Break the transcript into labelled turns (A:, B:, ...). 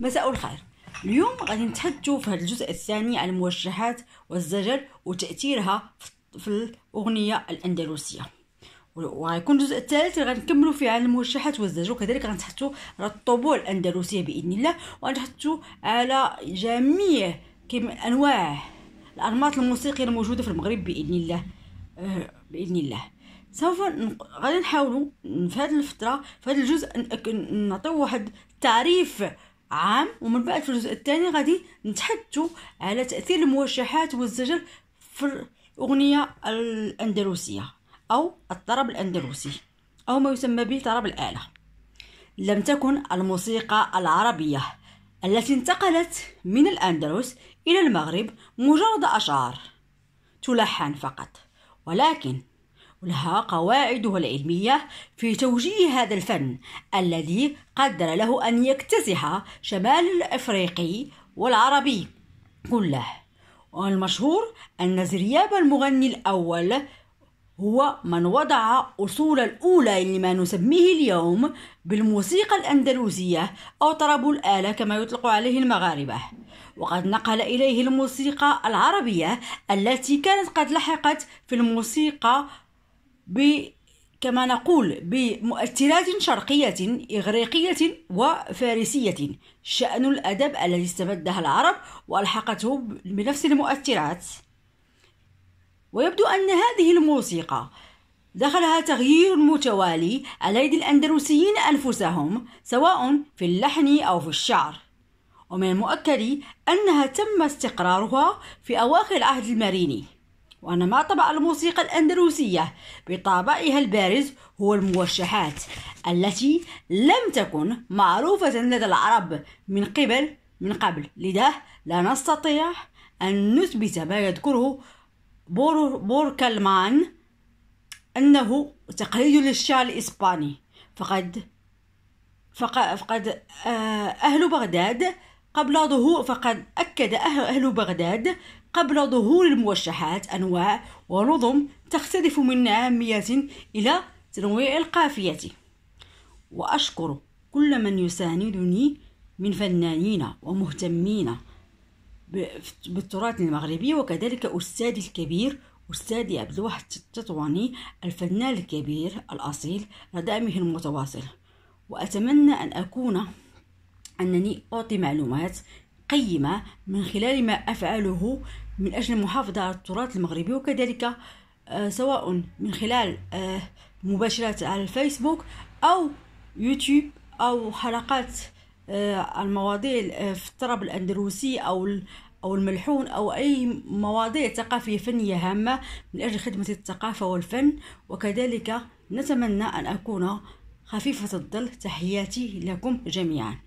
A: مساء الخير اليوم غادي نتحدثوا في هذا الجزء الثاني على الموجهات والزجل وتاثيرها في الاغنيه الاندلسيه وغيكون الجزء الثالث اللي غنكملوا فيه على الموجهات والزجل وكذلك غنتحدثوا على الطبوع الاندلسيه باذن الله وغنتحدثوا على جميع انواع الانماط الموسيقيه الموجوده في المغرب باذن الله آه، باذن الله سوف غادي نحاولوا في هذه الفتره في هذا الجزء نعطيو واحد تعريف عام ومن بعد في الجزء الثاني غادي نتحدثوا على تاثير الموشحات والزجر في الاغنيه الاندلسيه او الطرب الاندلسي او ما يسمى بطرب الاله لم تكن الموسيقى العربيه التي انتقلت من الاندلس الى المغرب مجرد اشعار تلحن فقط ولكن ولها قواعدها العلمية في توجيه هذا الفن الذي قدر له أن يكتسح شمال الأفريقي والعربي كله والمشهور أن زرياب المغني الأول هو من وضع أصول الأولى لما نسميه اليوم بالموسيقى الأندلسية أو طرب الآلة كما يطلق عليه المغاربة وقد نقل إليه الموسيقى العربية التي كانت قد لحقت في الموسيقى ب كما نقول بمؤثرات شرقية إغريقية وفارسية شأن الأدب الذي استبدها العرب وألحقته بنفس المؤثرات ويبدو أن هذه الموسيقى دخلها تغيير متوالي على يد الأندلسيين أنفسهم سواء في اللحن أو في الشعر ومن المؤكد أنها تم استقرارها في أواخر العهد المريني ما طبع الموسيقى الأندلسية بطابعها البارز هو الموشحات التي لم تكن معروفة لدى العرب من قبل من قبل لذا لا نستطيع أن نثبت ما يذكره بور بوركلمان أنه تقليد للشعر الإسباني فقد فقد آه، أهل بغداد قبل ظهور فقد أكد أهل بغداد قبل ظهور الموشحات أنواع ونظم تختلف من عامية إلى تنويع القافية وأشكر كل من يساندني من فنانين ومهتمين بالتراث المغربي وكذلك أستاذي الكبير أستاذي عبد الواحد التطواني الفنان الكبير الأصيل لدعمه المتواصل وأتمنى أن أكون أنني أعطي معلومات قيمة من خلال ما أفعله من أجل المحافظة على التراث المغربي وكذلك آه، سواء من خلال آه، مباشرات على الفيسبوك أو يوتيوب أو حلقات آه، المواضيع في الطرب الأندلسي أو أو الملحون أو أي مواضيع ثقافية فنية هامة من أجل خدمة الثقافة والفن وكذلك نتمنى أن أكون خفيفة الظل تحياتي لكم جميعاً